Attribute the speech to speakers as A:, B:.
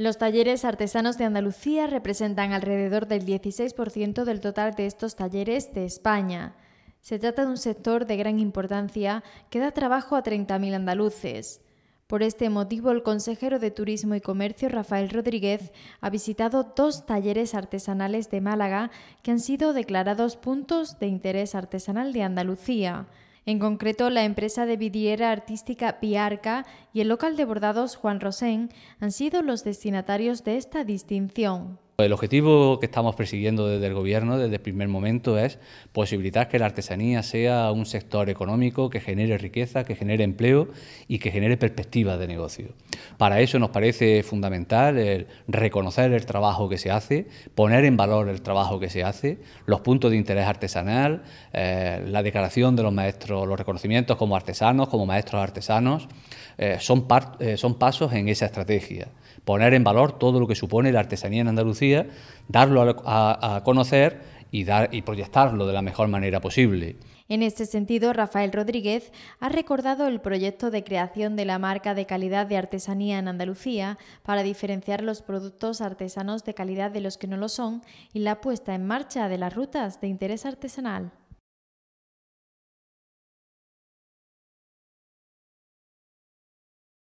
A: Los talleres artesanos de Andalucía representan alrededor del 16% del total de estos talleres
B: de España. Se trata de un sector de gran importancia que da trabajo a 30.000 andaluces. Por este motivo, el consejero de Turismo y Comercio, Rafael Rodríguez, ha visitado dos talleres artesanales de Málaga que han sido declarados puntos de interés artesanal de Andalucía en concreto la empresa de vidriera artística Piarca y el local de bordados Juan Rosén, han sido los destinatarios de esta distinción.
C: Pues el objetivo que estamos persiguiendo desde el Gobierno, desde el primer momento, es posibilitar que la artesanía sea un sector económico que genere riqueza, que genere empleo y que genere perspectivas de negocio. Para eso nos parece fundamental reconocer el trabajo que se hace, poner en valor el trabajo que se hace, los puntos de interés artesanal, eh, la declaración de los maestros, los reconocimientos como artesanos, como maestros artesanos, eh, eh, son, pasos en esa estrategia. Poner en valor todo lo que supone la artesanía en Andalucía, darlo a, a conocer y, dar, y proyectarlo de la mejor manera posible.
B: En este sentido, Rafael Rodríguez ha recordado el proyecto de creación de la marca de calidad de artesanía en Andalucía para diferenciar los productos
A: artesanos de calidad de los que no lo son y la puesta en marcha de las rutas de interés artesanal.